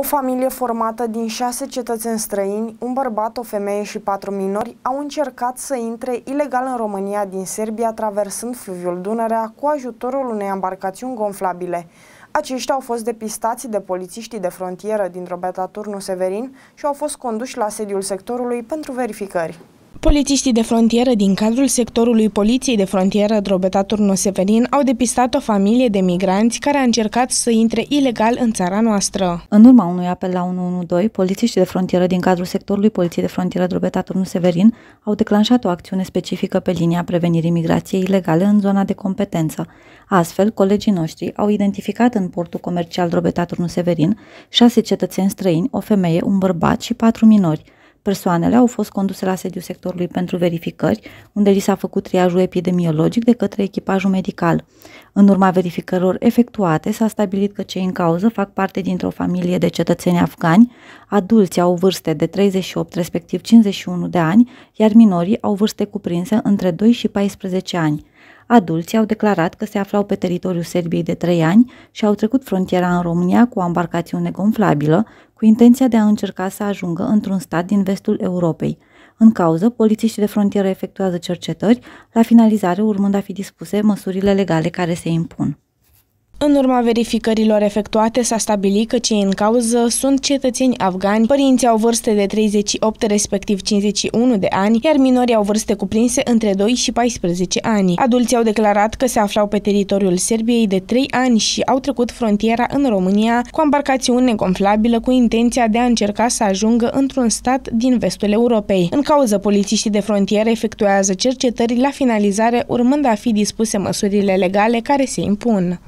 O familie formată din șase cetățeni străini, un bărbat, o femeie și patru minori au încercat să intre ilegal în România din Serbia traversând fluviul Dunărea cu ajutorul unei embarcațiuni gonflabile. Aceștia au fost depistați de polițiștii de frontieră din Drobeta Turnu Severin și au fost conduși la sediul sectorului pentru verificări. Polițiștii de frontieră din cadrul sectorului Poliției de Frontieră Drobeta Turnu Severin au depistat o familie de migranți care a încercat să intre ilegal în țara noastră. În urma unui apel la 112, polițiștii de frontieră din cadrul sectorului Poliției de Frontieră Drobeta Turnu Severin au declanșat o acțiune specifică pe linia prevenirii migrației ilegale în zona de competență. Astfel, colegii noștri au identificat în portul comercial Drobeta Turnu Severin șase cetățeni străini, o femeie, un bărbat și patru minori. Persoanele au fost conduse la sediul sectorului pentru verificări, unde li s-a făcut triajul epidemiologic de către echipajul medical. În urma verificărilor efectuate, s-a stabilit că cei în cauză fac parte dintr-o familie de cetățeni afgani, adulții au vârste de 38, respectiv 51 de ani, iar minorii au vârste cuprinse între 2 și 14 ani. Adulții au declarat că se aflau pe teritoriul Serbiei de trei ani și au trecut frontiera în România cu o embarcațiune gonflabilă, cu intenția de a încerca să ajungă într-un stat din vestul Europei. În cauză, polițiștii de frontieră efectuează cercetări, la finalizare urmând a fi dispuse măsurile legale care se impun. În urma verificărilor efectuate s-a stabilit că cei în cauză sunt cetățeni afgani, părinții au vârste de 38 respectiv 51 de ani, iar minorii au vârste cuprinse între 2 și 14 ani. Adulții au declarat că se aflau pe teritoriul Serbiei de 3 ani și au trecut frontiera în România cu embarcațiune gonflabilă cu intenția de a încerca să ajungă într-un stat din vestul Europei. În cauză, polițiștii de frontieră efectuează cercetări la finalizare urmând a fi dispuse măsurile legale care se impun.